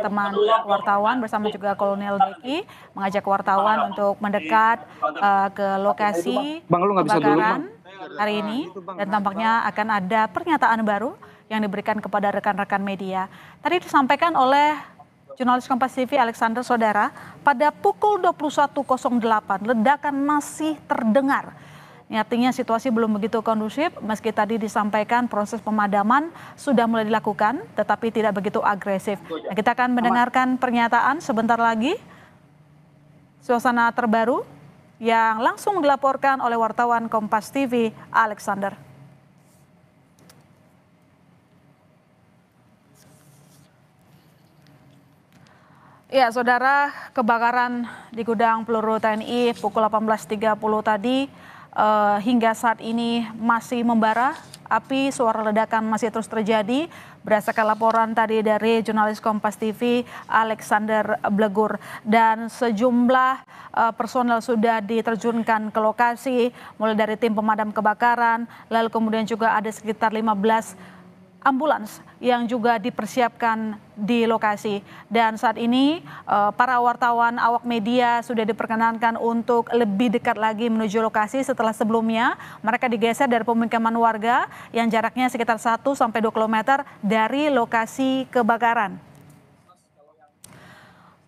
teman wartawan bersama juga Kolonel Deki mengajak wartawan untuk mendekat uh, ke lokasi bang, kebakaran hari ini dan tampaknya akan ada pernyataan baru yang diberikan kepada rekan-rekan media. Tadi disampaikan oleh jurnalis Kompas TV Alexander Saudara, pada pukul 21.08 ledakan masih terdengar Artinya situasi belum begitu kondusif meski tadi disampaikan proses pemadaman sudah mulai dilakukan tetapi tidak begitu agresif. Nah, kita akan mendengarkan pernyataan sebentar lagi suasana terbaru yang langsung dilaporkan oleh wartawan Kompas TV Alexander. Ya, saudara, kebakaran di gudang peluru TNI pukul 18.30 tadi uh, hingga saat ini masih membara. Api suara ledakan masih terus terjadi. Berdasarkan laporan tadi dari jurnalis Kompas TV Alexander Blegur dan sejumlah uh, personel sudah diterjunkan ke lokasi mulai dari tim pemadam kebakaran lalu kemudian juga ada sekitar 15 ambulans yang juga dipersiapkan di lokasi. Dan saat ini eh, para wartawan awak media sudah diperkenankan untuk lebih dekat lagi menuju lokasi setelah sebelumnya mereka digeser dari pemukiman warga yang jaraknya sekitar 1 sampai 2 km dari lokasi kebakaran.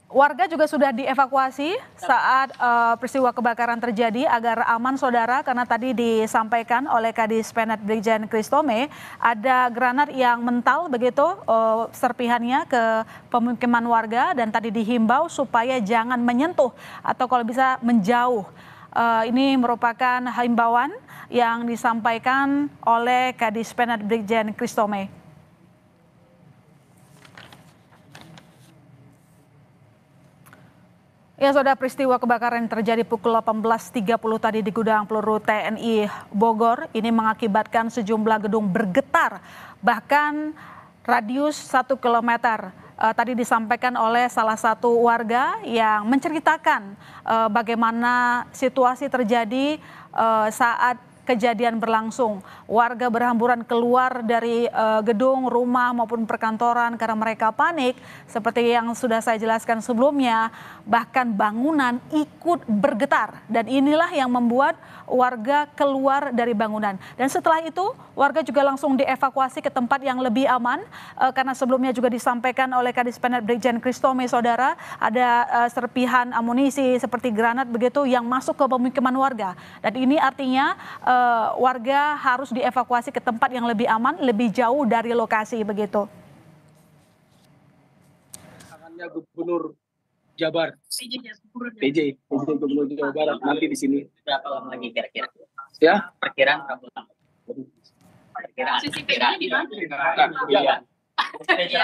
Warga juga sudah dievakuasi saat uh, peristiwa kebakaran terjadi agar aman saudara karena tadi disampaikan oleh Kadis Penat Brigjen Kristome ada granat yang mental begitu uh, serpihannya ke pemukiman warga dan tadi dihimbau supaya jangan menyentuh atau kalau bisa menjauh. Uh, ini merupakan himbauan yang disampaikan oleh Kadis Penat Brigjen Kristome. Ya, saudara peristiwa kebakaran yang terjadi pukul 18.30 tadi di gudang peluru TNI Bogor ini mengakibatkan sejumlah gedung bergetar bahkan radius 1 km. Uh, tadi disampaikan oleh salah satu warga yang menceritakan uh, bagaimana situasi terjadi uh, saat kejadian berlangsung. Warga berhamburan keluar dari uh, gedung, rumah maupun perkantoran karena mereka panik. Seperti yang sudah saya jelaskan sebelumnya, bahkan bangunan ikut bergetar dan inilah yang membuat warga keluar dari bangunan. Dan setelah itu, warga juga langsung dievakuasi ke tempat yang lebih aman uh, karena sebelumnya juga disampaikan oleh Kadis Penat Brigjen Kristome Saudara, ada uh, serpihan amunisi seperti granat begitu yang masuk ke pemukiman warga. Dan ini artinya uh, Eh, warga harus dievakuasi ke tempat yang lebih aman, lebih jauh dari lokasi begitu? Tangannya Gubernur Jabar. PJ, ya, Gubernur Jawa Barat nanti di sini. Berapa lama lagi kira-kira? Ya? Perkiraan berapa lama? Perkiraan. Sisi PJ di mana? Perkiraan Kamu di iya. PJ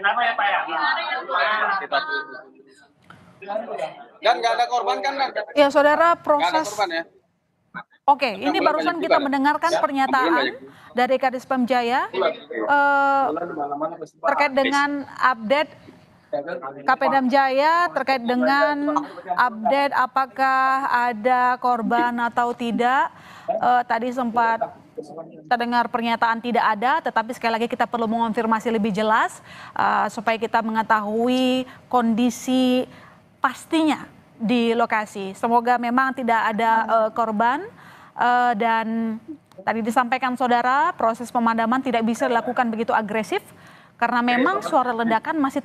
ya Pak ya? Dan nggak ada korban kan? ya saudara proses. korban, ya? Oke, nah, ini barusan kita ya? mendengarkan ya, pernyataan dari Kadis Pemjaya iya. eh, terkait dengan update Kapedam Jaya terkait dengan update apakah ada korban atau tidak. Eh, tadi sempat terdengar pernyataan tidak ada, tetapi sekali lagi kita perlu mengonfirmasi lebih jelas eh, supaya kita mengetahui kondisi pastinya di lokasi. Semoga memang tidak ada uh, korban uh, dan tadi disampaikan saudara proses pemadaman tidak bisa dilakukan begitu agresif karena memang suara ledakan masih